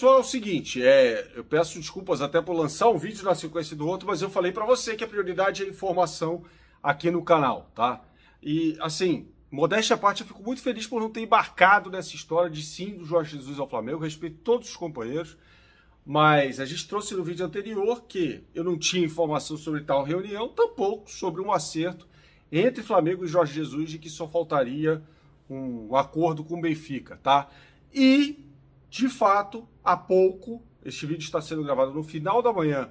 pessoal, é o seguinte, é, eu peço desculpas até por lançar um vídeo na sequência do outro, mas eu falei para você que a prioridade é informação aqui no canal, tá? E, assim, modéstia à parte, eu fico muito feliz por não ter embarcado nessa história de sim do Jorge Jesus ao Flamengo, respeito todos os companheiros, mas a gente trouxe no vídeo anterior que eu não tinha informação sobre tal reunião, tampouco sobre um acerto entre Flamengo e Jorge Jesus de que só faltaria um acordo com o Benfica, tá? E, de fato, há pouco, este vídeo está sendo gravado no final da manhã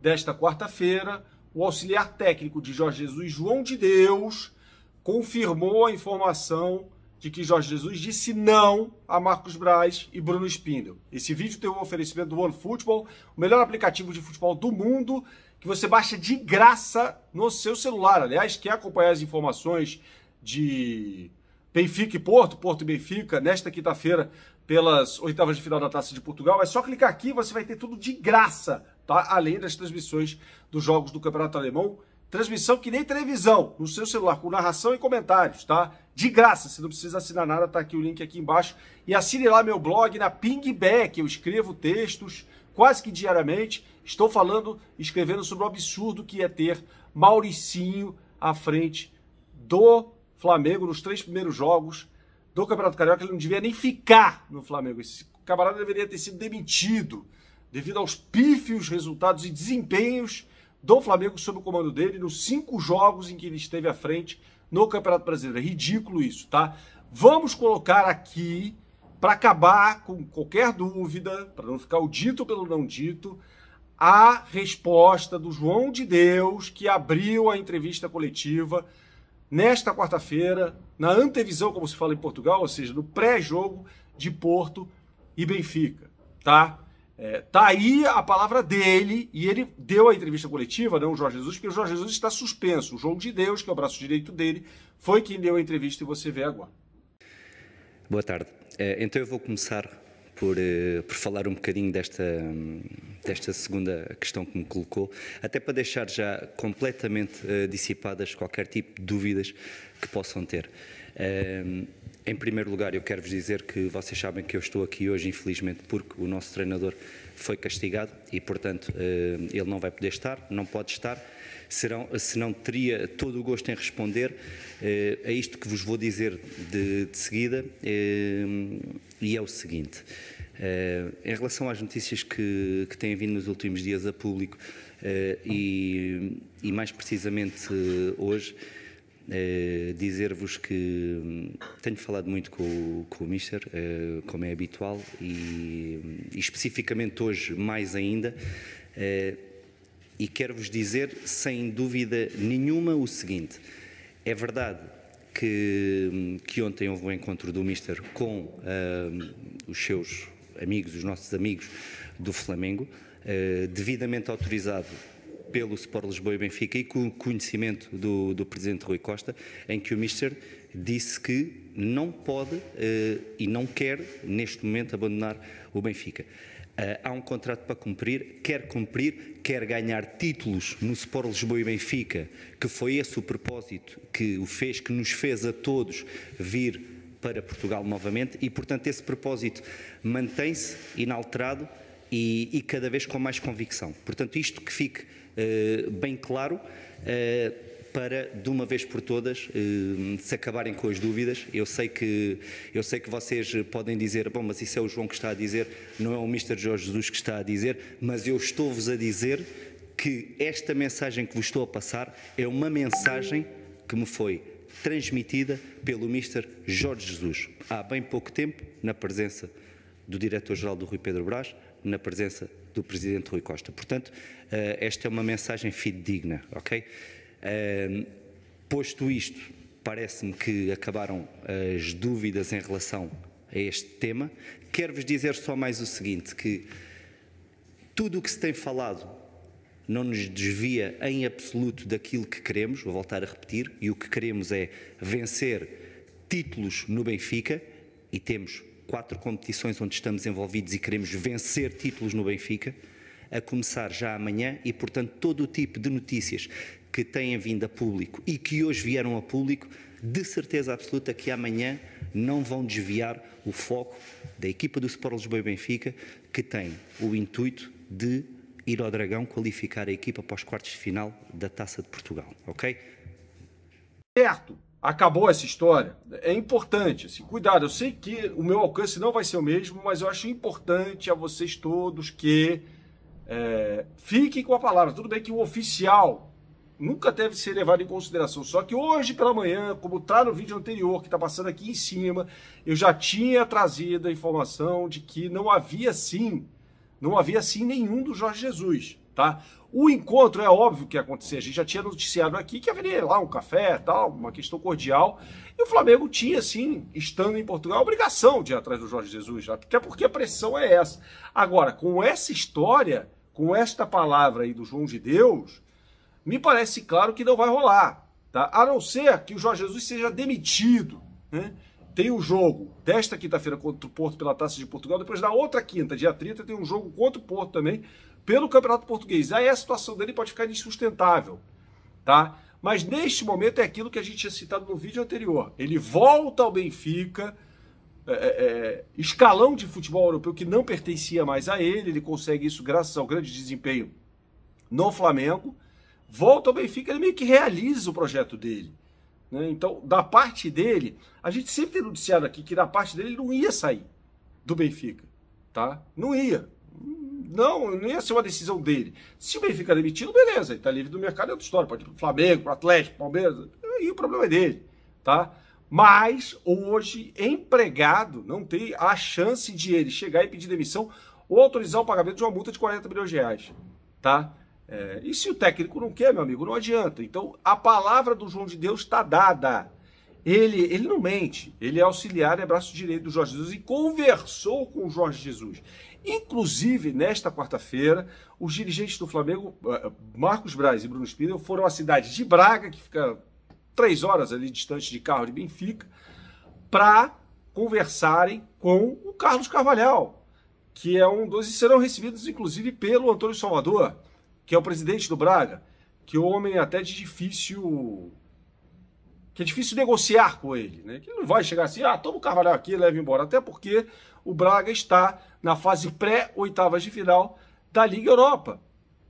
desta quarta-feira, o auxiliar técnico de Jorge Jesus, João de Deus, confirmou a informação de que Jorge Jesus disse não a Marcos Braz e Bruno Spindel. Esse vídeo tem um oferecimento do OneFootball, o melhor aplicativo de futebol do mundo, que você baixa de graça no seu celular. Aliás, quer acompanhar as informações de Benfica e Porto, Porto e Benfica, nesta quinta-feira, pelas oitavas de final da Taça de Portugal. É só clicar aqui, você vai ter tudo de graça, tá? Além das transmissões dos jogos do Campeonato Alemão. Transmissão que nem televisão, no seu celular, com narração e comentários, tá? De graça, você não precisa assinar nada, tá aqui o link aqui embaixo. E assine lá meu blog na Pingback, eu escrevo textos quase que diariamente. Estou falando, escrevendo sobre o absurdo que é ter Mauricinho à frente do Flamengo nos três primeiros jogos do Campeonato Carioca. Ele não devia nem ficar no Flamengo. Esse camarada deveria ter sido demitido devido aos pífios resultados e desempenhos do Flamengo sob o comando dele nos cinco jogos em que ele esteve à frente no Campeonato Brasileiro. É ridículo isso, tá? Vamos colocar aqui, para acabar com qualquer dúvida, para não ficar o dito pelo não dito, a resposta do João de Deus que abriu a entrevista coletiva nesta quarta-feira, na antevisão, como se fala em Portugal, ou seja, no pré-jogo de Porto e Benfica, tá? É, tá aí a palavra dele e ele deu a entrevista coletiva, não né, o Jorge Jesus, porque o Jorge Jesus está suspenso. O João de Deus, que é o braço direito dele, foi quem deu a entrevista e você vê agora. Boa tarde. É, então eu vou começar por, eh, por falar um bocadinho desta, desta segunda questão que me colocou, até para deixar já completamente eh, dissipadas qualquer tipo de dúvidas que possam ter. Ehm, em primeiro lugar, eu quero vos dizer que vocês sabem que eu estou aqui hoje, infelizmente, porque o nosso treinador foi castigado e, portanto, eh, ele não vai poder estar, não pode estar. Serão, senão teria todo o gosto em responder eh, a isto que vos vou dizer de, de seguida, eh, e é o seguinte. em relação às notícias que, que têm vindo nos últimos dias a público e, e, mais precisamente hoje, eh, dizer-vos que hum, tenho falado muito com, com o Mister, uh, como é habitual, e, e, especificamente hoje mais ainda. Uh, e quero-vos dizer, sem dúvida nenhuma, o seguinte: é verdade que, hum, que ontem houve um encontro do Mister com hum, os seus amigos, os nossos amigos do Flamengo, devidamente autorizado pelo Sport Lisboa e Benfica e com conhecimento do, do Presidente Rui Costa, em que o Mister disse que não pode eh, e não quer, neste momento, abandonar o Benfica. Uh, há um contrato para cumprir, quer cumprir, quer ganhar títulos no Sport Lisboa e Benfica, que foi esse o propósito que o fez, que nos fez a todos vir para Portugal novamente e, portanto, esse propósito mantém-se inalterado e, e cada vez com mais convicção. Portanto, isto que fique uh, bem claro. Uh, para de uma vez por todas eh, se acabarem com as dúvidas. Eu sei que eu sei que vocês podem dizer, bom, mas isso é o João que está a dizer, não é o Mr. Jorge Jesus que está a dizer, mas eu estou-vos a dizer que esta mensagem que vos estou a passar é uma mensagem que me foi transmitida pelo Mr. Jorge Jesus há bem pouco tempo, na presença do diretor-geral do Rui Pedro Brás, na presença do Presidente Rui Costa. Portanto, eh, esta é uma mensagem fidedigna, ok? Eh, posto isto, parece-me que acabaram eh, as dúvidas em relação a este tema. Quero-vos dizer só mais o seguinte, que tudo o que se tem falado não nos desvia em absoluto daquilo que queremos, vou voltar a repetir, e o que queremos é vencer títulos no Benfica, e temos quatro competições onde estamos envolvidos e queremos vencer títulos no Benfica, a começar já amanhã e, portanto, todo o tipo de notícias que têm vindo a público e que hoje vieram a público, de certeza absoluta que amanhã não vão desviar o foco da equipa do Sport Lisboa e Benfica, que tem o intuito de ir ao Dragão qualificar a equipa para os quartos de final da Taça de Portugal, ok? Certo acabou essa história. É importante, assim, cuidado. Eu sei que o meu alcance não vai ser o mesmo, mas eu acho importante a vocês todos que é, fiquem com a palavra. Tudo bem que o oficial nunca deve ser levado em consideração. Só que hoje pela manhã, como está no vídeo anterior, que está passando aqui em cima, eu já tinha trazido a informação de que não havia sim, não havia sim nenhum do Jorge Jesus tá? O encontro é óbvio que ia acontecer, a gente já tinha noticiado aqui que haveria lá um café, tal, uma questão cordial. E o Flamengo tinha, sim, estando em Portugal, a obrigação de ir atrás do Jorge Jesus, né? até porque a pressão é essa. Agora, com essa história, com esta palavra aí do João de Deus, me parece claro que não vai rolar, tá? A não ser que o Jorge Jesus seja demitido, né? tem o um jogo desta quinta-feira contra o Porto pela Taça de Portugal, depois na outra quinta, dia 30, tem um jogo contra o Porto também, pelo Campeonato Português. Aí a situação dele pode ficar insustentável, tá? Mas neste momento é aquilo que a gente tinha citado no vídeo anterior. Ele volta ao Benfica, é, é, é, escalão de futebol europeu que não pertencia mais a ele, ele consegue isso graças ao grande desempenho no Flamengo. Volta ao Benfica, ele meio que realiza o projeto dele. Né? Então, da parte dele, a gente sempre tem noticiado aqui que da parte dele ele não ia sair do Benfica, tá? Não ia não, não ia ser uma decisão dele. Se o Benfica demitido, beleza, ele está livre do mercado, é outra história. Pode ir para o Flamengo, para o Atlético, Palmeiras, aí o problema é dele, tá? Mas hoje, empregado não tem a chance de ele chegar e pedir demissão ou autorizar o pagamento de uma multa de 40 milhões de reais, tá? É, e se o técnico não quer, meu amigo, não adianta. Então, a palavra do João de Deus está dada. Ele, ele não mente, ele é auxiliar, é braço direito do Jorge Jesus e conversou com o Jorge Jesus. Inclusive, nesta quarta-feira, os dirigentes do Flamengo, eh, eh, Marcos Braz e Bruno Spindel, foram à cidade de Braga, que fica três horas ali distante de carro de Benfica, para conversarem com o Carlos Carvalhal, que é um dos e serão recebidos inclusive pelo Antônio Salvador, que é o presidente do Braga, que é um homem até de difícil que é difícil negociar com ele, né? Que ele não vai chegar assim, ah, toma o carvalho aqui, leva embora. Até porque o Braga está na fase pré-oitavas de final da Liga Europa.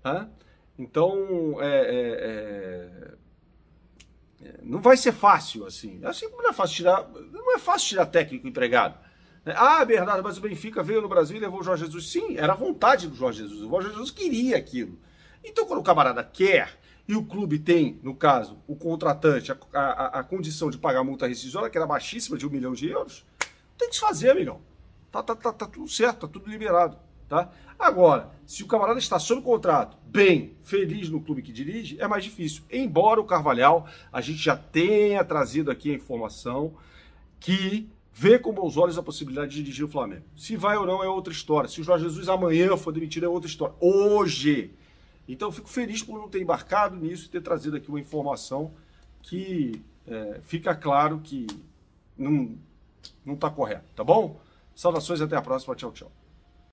Né? Então, é, é, é, é, não vai ser fácil assim. Assim não é fácil tirar, não é fácil tirar técnico empregado. Né? Ah, Bernardo, mas o Benfica veio no Brasil e levou o Jorge Jesus. Sim, era a vontade do Jorge Jesus. O Jorge Jesus queria aquilo. Então, quando o camarada quer e o clube tem, no caso, o contratante, a, a, a condição de pagar multa rescisória, que era baixíssima, de um milhão de euros, tem que se fazer, amigão. Tá, tá, tá, tá tudo certo, tá tudo liberado. Tá? Agora, se o camarada está sob contrato, bem, feliz no clube que dirige, é mais difícil. Embora o Carvalhal, a gente já tenha trazido aqui a informação que vê com bons olhos a possibilidade de dirigir o Flamengo. Se vai ou não é outra história. Se o Jorge Jesus amanhã for demitido é outra história. Hoje, então, eu fico feliz por não ter embarcado nisso e ter trazido aqui uma informação que é, fica claro que não está correto, tá bom? Saudações e até a próxima. Tchau, tchau.